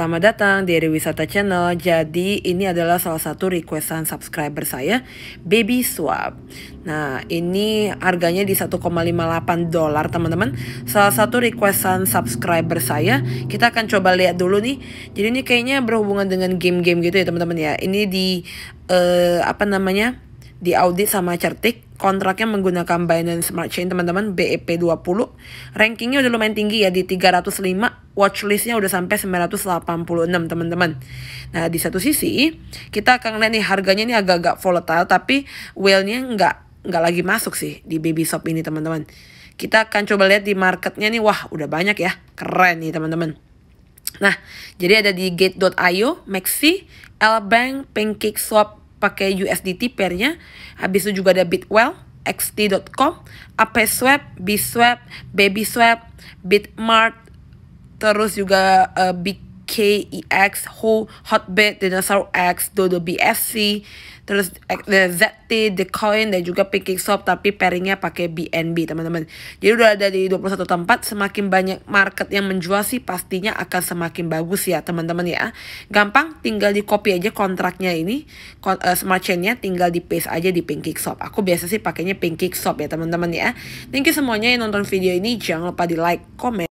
Selamat datang di Wisata Channel. Jadi ini adalah salah satu requestan subscriber saya, Baby Swap. Nah, ini harganya di 1,58 dolar, teman-teman. Salah satu requestan subscriber saya, kita akan coba lihat dulu nih. Jadi ini kayaknya berhubungan dengan game-game gitu ya, teman-teman ya. Ini di uh, apa namanya? diaudit sama Certik kontraknya menggunakan Binance Smart Chain teman-teman BEP20 rankingnya udah lumayan tinggi ya di 305 watchlistnya udah sampai 986 teman-teman nah di satu sisi kita akan lihat nih harganya ini agak-agak volatile tapi whale-nya nggak nggak lagi masuk sih di baby shop ini teman-teman kita akan coba lihat di marketnya nih wah udah banyak ya keren nih teman-teman nah jadi ada di gate.io, Maxi, Lbank, Pancake Swap, pakai USDT pairnya. Habis itu juga ada Bitwell, XT.com, Apeswap, Biswap, BabySwap, Bitmart, terus juga uh, Big KEX, Whole, Hotbed, Dinosaur X, Dodo BSC, terus ZT, The Coin, dan juga Pancake Shop, tapi pairingnya pakai BNB teman-teman. Jadi udah ada di 21 tempat, semakin banyak market yang menjual sih pastinya akan semakin bagus ya teman-teman ya. Gampang, tinggal di copy aja kontraknya ini, eh, smart chainnya tinggal di paste aja di Pancake Shop. Aku biasa sih pakainya Pancake Shop ya teman-teman ya. Thank you semuanya yang nonton video ini, jangan lupa di like, comment,